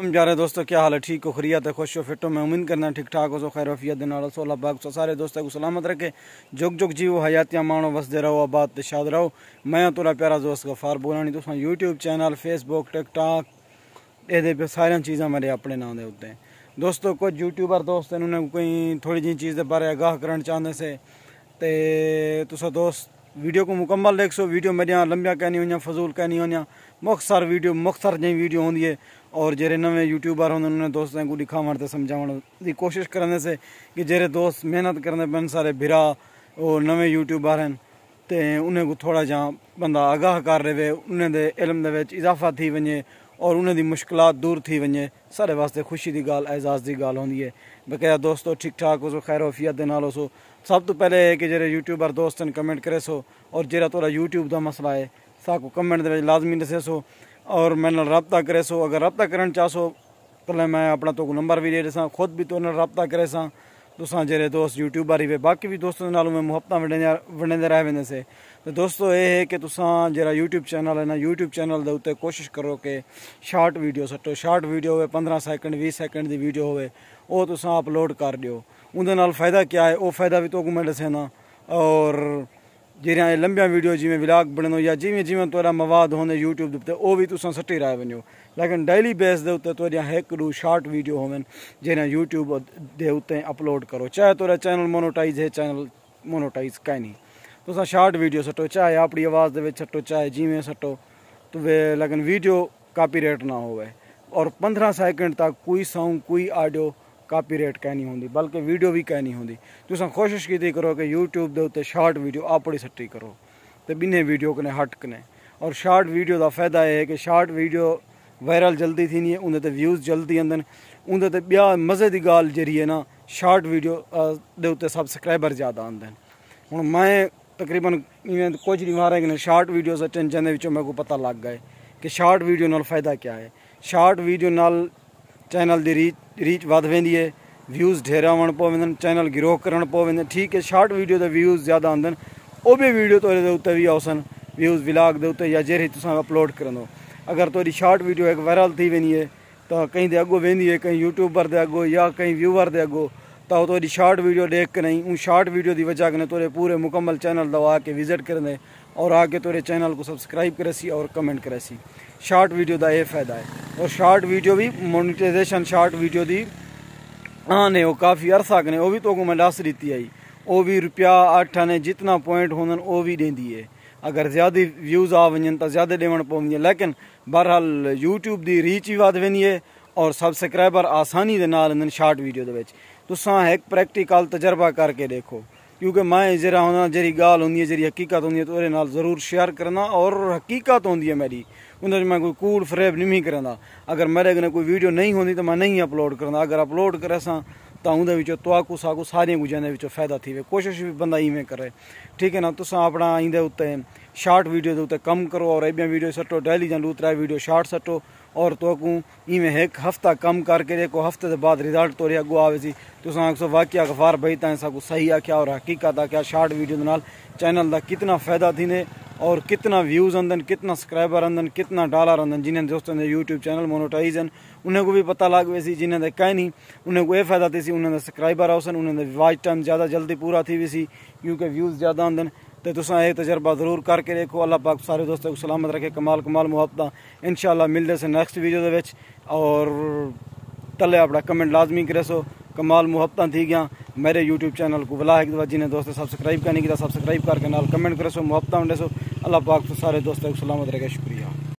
हम जा रहे दोस्तों क्या हाल है ठीक हो खरीत है खुश हो फिटो मैं उम्मीद करना ठीक ठाक हो सो खैर वफियत नाल सोलह बाग सो सारे दोस्तों को सलामत रखे जुग जुग जीव हयातियाँ मानो वसद रहो आबाद तशाद रहो मैं तुरा प्यारा दोस्त गफार बोलानी तुस यूट्यूब चैनल फेसबुक टाक ये सारे चीज़ा मेरे अपने नाँ के उत्ते दोस्तों कुछ यूट्यूबर दोस्त इन्होंने कोई थोड़ी जी चीज़ के बारे आगाह करना चाहते से तो दोस्त वीडियो को मुकम्मल देख सो वीडियो मेरे यहाँ लंबिया कहनी हुई फजूल कहनी हुई मुख़्तसर वीडियो मुख़्तसर जी वीडियो होंगी है और जड़े नवे यूट्यूबर होंगे उन्होंने दोस्तों को दिखावण से की कोशिश करने से कि जड़े दोस्त मेहनत करने पे सारे भिरा और नवे यूट्यूबर हैं तो उन्हें को थोड़ा जहाँ बंदा आगाह कर रहे उन्हें इल्म इजाफा थी वे और उन्होंने मुश्किल दूर थी वजे साढ़े वास्ते खुशी की गाल एजाज़ की गाल होंगी है बकाया दोस्तों ठीक ठाक उसो खैर वफियत के नाल सो सब तो पहले है कि जो यूट्यूबर दोस्त ने कमेंट करे सो और जो थोड़ा यूट्यूब का मसला है साको कमेंट लाजमी दसे सो और मेरे नाल रबता करे सो अगर रबता करना चाहो पहले मैं अपना तो नंबर भी दे दसा खुद भी तो रबता करे सा तुसां जहिड़े दोस्त यूट्यूबर ई वे बाक़ी भी दोस्तों जो में मुहब्त वंडींदा वंडींदा रहिया से त दोस्तो एह् है कि तुसां जरा यूट्यूब चैनल है ना यूट्यूब चैनल के उत्ते कोशिश करो कि शार्ट वीडियो सट्टो शार्ट वीडियो हो पंद्रह सैकेंड वीह सैकेंड की वीडियो होए ओह् अपलोड कर ॾियो उं'दे फायदा क्या है वह फायदा भी तो तोकूं में ना और जहिड़ा लंबिया वीडियो जिवें व्लाग बनो या जिवें जिवें तुरा मवाद होने यूट्यूब ते भी बि सटी रहा वञो लेकिन डेली बेस के उते एक हिकु शॉर्ट वीडियो होवन जहिड़ा यूट्यूब दे उते अपलोड करो चाहे तुरा चैनल मोनोटाइज है चैनल मोनोटाइज कान्हे तुसां शॉर्ट वीडियो सटो चाहे आपणी आवाज़ दे विच सटो चाहे जिवें सटो तुवे लेकिन वीडियो रेट ना होवे पंद्रह सैकेंड तक कोई सॉन्ग कोई आडियो ਕਾਪੀਰਾਈਟ ਕਹਿਣੀ ਹੁੰਦੀ ਬਲਕਿ ਵੀਡੀਓ ਵੀ ਕਹਿਣੀ ਹੁੰਦੀ ਤੁਸੀਂ ਕੋਸ਼ਿਸ਼ ਕੀਤੀ ਕਰੋ ਕਿ YouTube ਦੇ ਉੱਤੇ ਸ਼ਾਰਟ ਵੀਡੀਓ ਆਪੜੀ ਸੱਟੀ ਕਰੋ ਤੇ ਬਿਨੇ ਵੀਡੀਓ ਕਨੇ ਹਟ ਕਨੇ ਔਰ ਸ਼ਾਰਟ ਵੀਡੀਓ ਦਾ ਫਾਇਦਾ ਇਹ ਹੈ ਕਿ ਸ਼ਾਰਟ ਵੀਡੀਓ ਵਾਇਰਲ ਜਲਦੀ ਥੀਨੀ ਹੈ ਉਹਦੇ ਤੇ ਵਿਊਜ਼ ਜਲਦੀ ਆਂਦਨ ਉਹਦੇ ਤੇ ਬਿਆ ਮਜ਼ੇ ਦੀ ਗੱਲ ਜਿਹੜੀ ਹੈ ਨਾ ਸ਼ਾਰਟ ਵੀਡੀਓ ਦੇ ਉੱਤੇ ਸਬਸਕ੍ਰਾਈਬਰ ਜ਼ਿਆਦਾ ਆਂਦਨ ਹੁਣ ਮੈਂ ਤਕਰੀਬਨ ਇਵੇਂ ਕੁਝ ਨਹੀਂ ਮਾਰੇ ਕਿ ਸ਼ਾਰਟ ਵੀਡੀਓਜ਼ ਅਟੈਂਸ਼ਨ ਦੇ ਵਿੱਚੋਂ ਮੈਨੂੰ ਪਤਾ ਲੱਗ ਗਏ ਕਿ ਸ਼ਾਰਟ ਵੀਡੀਓ ਨਾਲ ਫਾਇਦਾ ਕੀ ਹੈ ਸ਼ਾਰਟ ਵੀਡੀਓ ਨਾਲ चैनल की रीच रीच वध है व्यूज़ ढेरा वण पवंदा चैनल ग्रो करणु पवंदा ठीक है आहे शार्ट वीडियो ते व्यूज़ ज़्यादा आंदन आहिनि ओबे वीडियो तोरे ते उते बि आवसनि व्यूज़ व्लाग के उते या जहिड़े तोसां अपलोड कर अगर तोरी शॉर्ट वीडियो हिकु वायरल थी वञे त कंहिं ते अॻो वेंदी आहे कंहिं यूट्यूबर के अॻो या कहीं व्यूवर के अॻो तो तो शार्ट वीडियो देख के नहीं उन शार्ट वीडियो की वजह कने तोरे पूरे मुकम्मल चैनल दवा आके विजिट करने और आके तुरे चैनल को सब्सक्राइब करे सी और कमेंट करे सी शार्ट वीडियो का यह फ़ायदा है और शार्ट वीडियो भी मोनिटाइजेशन शार्ट वीडियो की आने वो काफ़ी अरसा कने वह भी तो मैं दस दी आई वो भी रुपया अठ आने जितना पॉइंट होंदन वो भी दी है अगर ज़्यादा व्यूज़ आ वन तो ज़्यादा देवन पवन लेकिन बहरहाल यूट्यूब की रीच भी वध है और सबसक्राइबर आसानी के नाल शार्ट वीडियो के तुसा एक प्रैक्टिकल तजर्बा करके देखो क्योंकि मैं जरा होना जेरी गाल होंगी जेरी हकीकत होंगी तो जरूर शेयर करना और हकीकत होंगी है मेरी उन्हें मैं कोई कूड़ फरेब नहीं करा अगर मेरे कोई वीडियो नहीं होंगी तो मैं नहीं अपलोड करा अगर अपलोड करे सा तो के तुआकू साकू सारे गुजा फायदा थी वे कोशिश भी बंदा इवें करे ठीक है ना तो अपना इन उ शार्ट वीडियो के उत्ते कम करो और अभी वीडियो सट्टो डेली जू त्रै वीडियो शार्ट सट्टो और तुआकू इवें एक हफ्ता कम करके देखो हफ्ते के बाद रिजल्ट तौरे अगो आवे तो वाक्य अखबार बही तक सही आख्या और हकीकत आख्या शार्ट वीडियो चैनल का कितना फायदा थी और कितना व्यूज़ आंदन कितना सब्सक्राइबर अंदन कितना डॉलर अंदन जिन्हें दोस्तों ने यूट्यूब चैनल मोनोटाइज हैं उन्हें को भी पता लग वे सी जिन्हें दे नहीं उन्हें को यह फायदा थी उन्होंने उन्हें सब्सक्राइबर आओसन उन्हें वाच टाइम ज़्यादा जल्दी पूरा थी भी क्योंकि व्यूज़ ज़्यादा अंदन तो तुम यह तजर्बा ज़रूर करके देखो अल्लाह पाक सारे दोस्तों को सलामत रखे कमाल कमाल मुहब्बत इन शाला मिलते से नैक्सट वीडियो के और तले अपना कमेंट लाजमी करे सो कमाल मुहब्त थी गया मेरे यूट्यूब चैनल को बुला एक दफा जिन्हें दोस्तों सब्सक्राइब करने की सब्सक्राइब करके नाल कमेंट करे सो मुहब्बत सो अल्लाह पाक तो सारे दोस्तों को सलामत रखे शुक्रिया